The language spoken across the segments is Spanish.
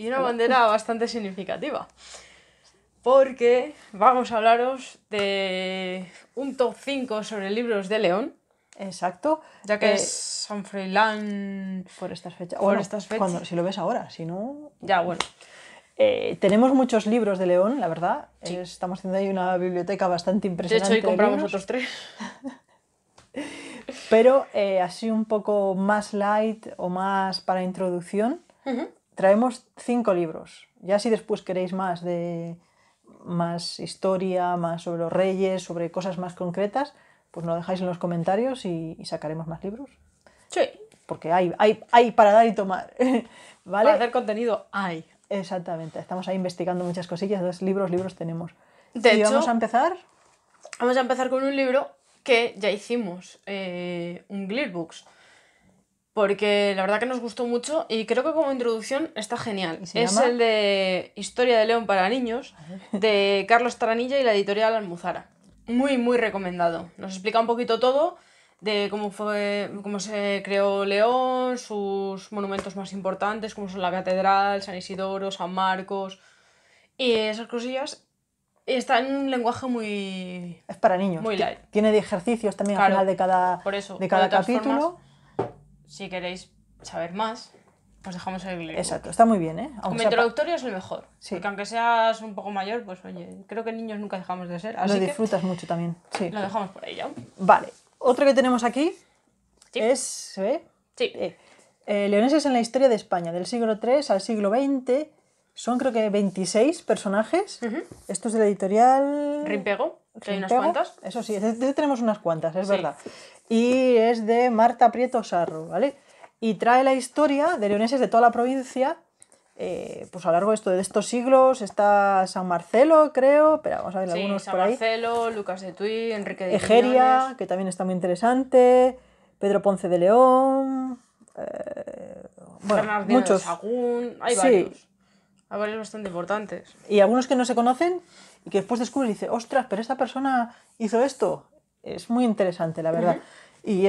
Y una bandera bastante significativa. Porque vamos a hablaros de un top 5 sobre libros de León. Exacto. Ya que eh, es San Freilán. Por estas fechas. Por estas fechas. si lo ves ahora, si no. Ya, bueno. Eh, tenemos muchos libros de León, la verdad. Estamos haciendo ahí una biblioteca bastante impresionante. De hecho, compramos otros tres. Pero eh, así un poco más light o más para introducción traemos cinco libros. Ya si después queréis más de más historia, más sobre los reyes, sobre cosas más concretas, pues nos lo dejáis en los comentarios y, sacaremos más libros. Sí. Porque hay, hay, hay para dar y tomar. ¿Vale? Para hacer contenido hay. Exactamente. Estamos ahí investigando muchas cosillas. Dos libros, libros tenemos. De y hecho, vamos a empezar. Vamos a empezar con un libro que ya hicimos, eh, un Glitbooks porque la verdad que nos gustó mucho y creo que como introducción está genial. Es el de Historia de León para niños de Carlos Taranilla y la editorial Almuzara. Muy, muy recomendado. Nos explica un poquito todo de cómo fue cómo se creó León, sus monumentos más importantes, como son la catedral, San Isidoro, San Marcos y esas cosillas. Está en un lenguaje muy es para niños. Tiene de ejercicios también al final de cada de cada capítulo. Si queréis saber más, os dejamos el. Exacto, está muy bien, ¿eh? Aunque Como introductorio es el mejor. Sí. Porque aunque seas un poco mayor, pues oye, creo que niños nunca dejamos de ser. Así lo disfrutas mucho también. Sí. Lo dejamos por ahí ya. Vale. Otro que tenemos aquí es. ¿Se ve? Sí. Eh, eh, leoneses en la historia de España, del siglo III al siglo XX. Son creo que 26 personajes. Esto es de la editorial. Rimpego, que hay unas cuantas. Eso sí, tenemos unas cuantas, es sí. verdad y es de Marta Prieto Sarro, ¿vale? Y trae la historia de leoneses de toda la provincia, eh, pues a lo largo de, esto, de estos siglos, está San Marcelo, creo, pero vamos a ver algunos San Marcelo, Lucas de Tuy, Enrique de Egeria, que también está muy interesante, Pedro Ponce de León, eh, bueno, muchos. hay varios. Hay varios bastante importantes. Y algunos que no se conocen y que después descubren y dicen ostras, pero esta persona hizo esto es muy interesante, la verdad. Y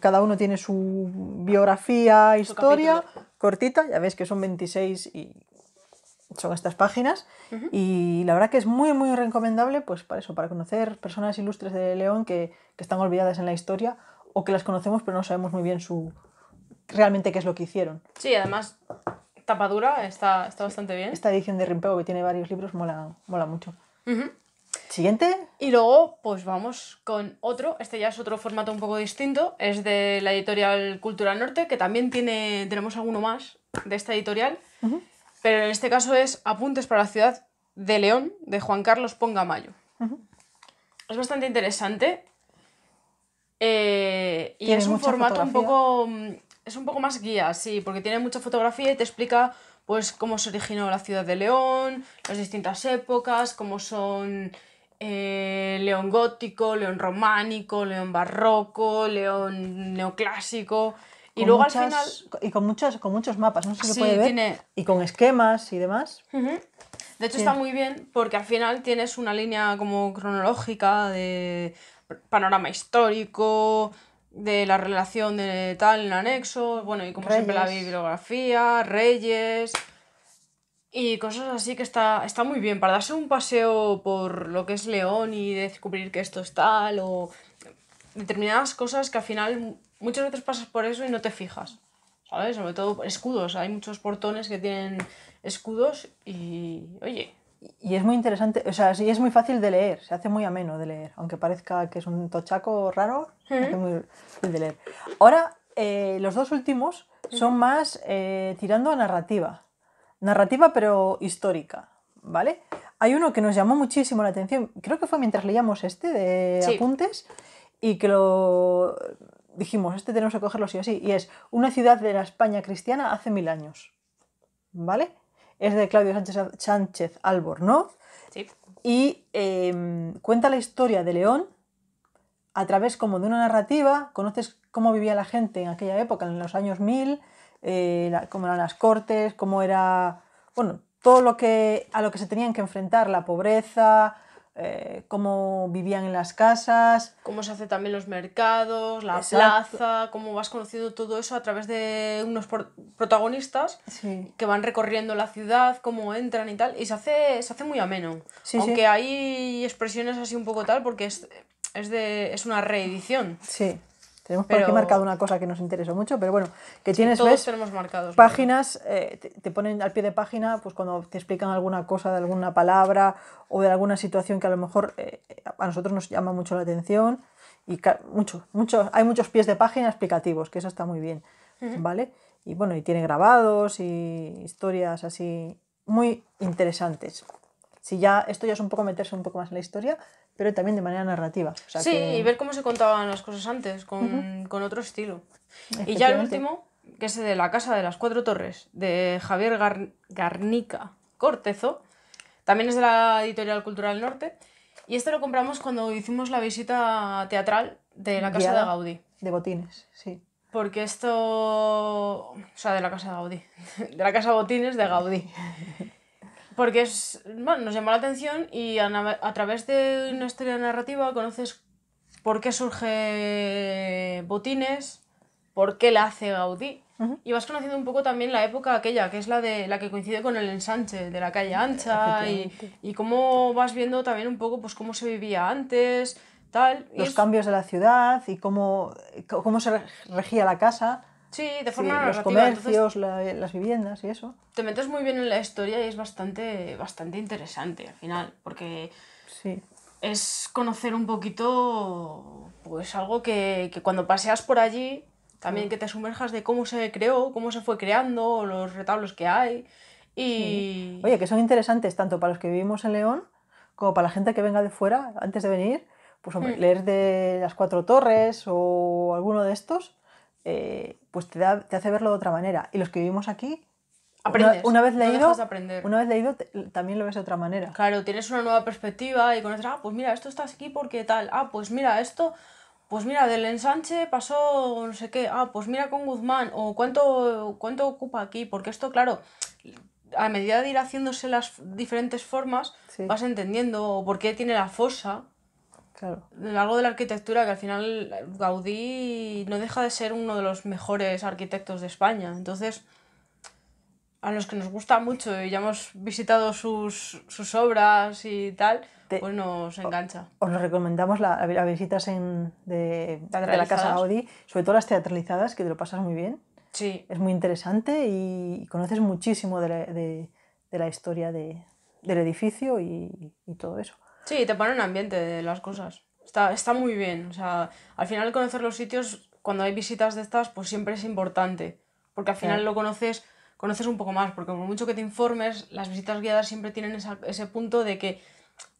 cada uno tiene su biografía, historia, cortita, ya ves que son 26 y son estas páginas. Y la verdad que es muy, muy recomendable, pues para eso, para conocer personas ilustres de León que, están olvidadas en la historia o que las conocemos pero no sabemos muy bien su realmente qué es lo que hicieron. Sí, además tapadura está, está bastante bien. Esta edición de Rimpeo que tiene varios libros mola, mola mucho. Siguiente. Y luego, pues vamos con otro. Este ya es otro formato un poco distinto. Es de la editorial Cultura Norte, que también tiene, tenemos alguno más de esta editorial. Pero en este caso es Apuntes para la ciudad de León, de Juan Carlos Ponga Mayo. Es bastante interesante. Eh, y es un formato un poco. Mm, es un poco más guía, sí, porque tiene mucha fotografía y te explica pues cómo se originó la ciudad de León, las distintas épocas, cómo son eh, león gótico, león románico, león barroco, león neoclásico. Y luego al final. Y con, con muchos mapas, no sé si puede ver. Y con esquemas y demás. De hecho, está muy bien porque al final tienes una línea como cronológica de panorama histórico, de la relación de tal en anexo, bueno, y como siempre la bibliografía, reyes, y cosas así que está, está muy bien. Para darse un paseo por lo que es León y descubrir que esto es tal o determinadas cosas que al final muchas veces pasas por eso y no te fijas. ¿Sabes? Sobre todo escudos. Hay muchos portones que tienen escudos y. Oye. Y es muy interesante, o sea, sí es muy fácil de leer, se hace muy ameno de leer, aunque parezca que es un tochaco raro, se hace muy fácil de leer. Ahora, eh, los dos últimos son más eh, tirando a narrativa narrativa pero histórica, ¿vale? Hay uno que nos llamó muchísimo la atención, creo que fue mientras leíamos este de apuntes, y que lo dijimos, este tenemos que cogerlo sí o sí, y es Una ciudad de la España cristiana hace mil años, ¿vale? Es de Claudio Sánchez, Sánchez Albornoz, y em, cuenta la historia de León a través como de una narrativa, conoces cómo vivía la gente en aquella época, en los años mil... Eh, cómo eran las cortes, cómo era, bueno, todo lo que a lo que se tenían que enfrentar, la pobreza, eh, cómo vivían en las casas. Cómo se hace también los mercados, la plaza, cómo vas conociendo todo eso a través de unos protagonistas que van recorriendo la ciudad, cómo entran y tal. Y se hace, se hace muy ameno. Aunque hay expresiones así un poco tal porque es, es, una reedición. Sí. Tenemos por aquí marcado una cosa que nos interesó mucho, pero bueno, que tienes ves, páginas, eh, te, ponen al pie de página, pues cuando te explican alguna cosa de alguna palabra o de alguna situación que a lo mejor eh, a nosotros nos llama mucho la atención y mucho, mucho, hay muchos pies de página explicativos, que eso está muy bien, ¿vale? Y bueno, y tiene grabados y historias así muy interesantes si ya esto ya es un poco meterse un poco más en la historia, pero también de manera narrativa. sí, y ver cómo se contaban las cosas antes, con, otro estilo. Y ya el último, que es de La Casa de las Cuatro Torres, de Javier Garnica Cortezo, también es de la editorial Cultural Norte, y esto lo compramos cuando hicimos la visita teatral de la Casa de Gaudí. De Botines, sí. Porque esto. O sea, de la Casa de Gaudí. De la Casa Botines de Gaudí. Porque es, bueno, nos llama la atención y a, través de una historia narrativa conoces por qué surge Botines, por qué la hace Gaudí. Y vas conociendo un poco también la época aquella, que es la de la que coincide con el ensanche de la calle ancha y, cómo vas viendo también un poco pues cómo se vivía antes, tal. Los cambios de la ciudad y cómo, cómo se regía la casa. Sí, de forma Los comercios, las viviendas y eso. Te metes muy bien en la historia y es bastante, bastante interesante al final, porque sí. es conocer un poquito, pues algo que, cuando paseas por allí, también mm. que te sumerjas de cómo se creó, cómo se fue creando, los retablos que hay. Y... Oye, que son interesantes tanto para los que vivimos en León como para la gente que venga de fuera antes de venir. Pues hombre, mm. leer de las cuatro torres o alguno de estos eh, pues te, da, te hace verlo de otra manera. Y los que vivimos aquí, una, vez leído, una vez leído también lo ves de otra manera. Claro, tienes una nueva perspectiva y conoces ah, pues mira, esto está aquí porque tal, ah, pues mira, esto, pues mira, del ensanche pasó no sé qué, ah, pues mira con Guzmán, o cuánto, cuánto ocupa aquí, porque esto, claro, a medida de ir haciéndose las diferentes formas, vas entendiendo por qué tiene la fosa, Claro. Algo de la arquitectura que al final eh, Gaudí no deja de ser uno de los mejores arquitectos de España. Entonces, a los que nos gusta mucho y ya hemos visitado sus, sus obras y tal, pues nos engancha. Os recomendamos las la visitas en, de, la casa Gaudí, sobre todo las teatralizadas, que te lo pasas muy bien. Sí. Es muy interesante y, conoces muchísimo de la, de, la historia del edificio y, y todo eso. Sí, te pone un ambiente de las cosas. Está, está muy bien. O sea, al final conocer los sitios, cuando hay visitas de estas, pues siempre es importante. Porque al final lo conoces, conoces un poco más. Porque por mucho que te informes, las visitas guiadas siempre tienen ese punto de que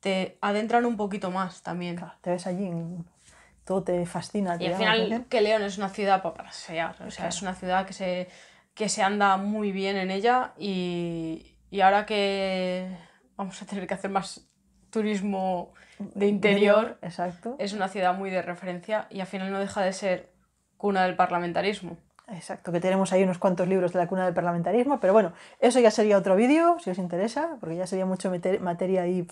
te adentran un poquito más también. te ves allí, todo te fascina. Y al final que León es una ciudad para pasear. O sea, es una ciudad que se, que se anda muy bien en ella y, y ahora que vamos a tener que hacer más turismo de interior. Exacto. Es una ciudad muy de referencia y al final no deja de ser cuna del parlamentarismo. Exacto, que tenemos ahí unos cuantos libros de la cuna del parlamentarismo, pero bueno, eso ya sería otro vídeo, si os interesa, porque ya sería mucho materia ahí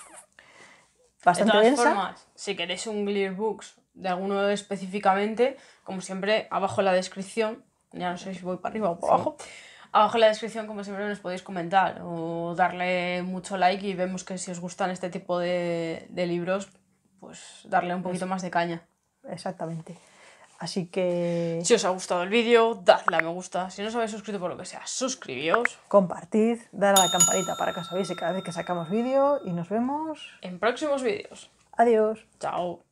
bastante de todas densa. Formas, si queréis un Glear Books de alguno específicamente, como siempre, abajo en la descripción, ya no sé si voy para arriba o para abajo, Abajo en la descripción, como siempre, nos podéis comentar o darle mucho like y vemos que si os gustan este tipo de, libros, pues darle un poquito más de caña. Exactamente. Así que... Si os ha gustado el vídeo, dadle a me gusta. Si no os habéis suscrito por lo que sea, suscribíos. Compartid, dadle a la campanita para que os avise cada vez que sacamos vídeo y nos vemos... En próximos vídeos. Adiós. Chao.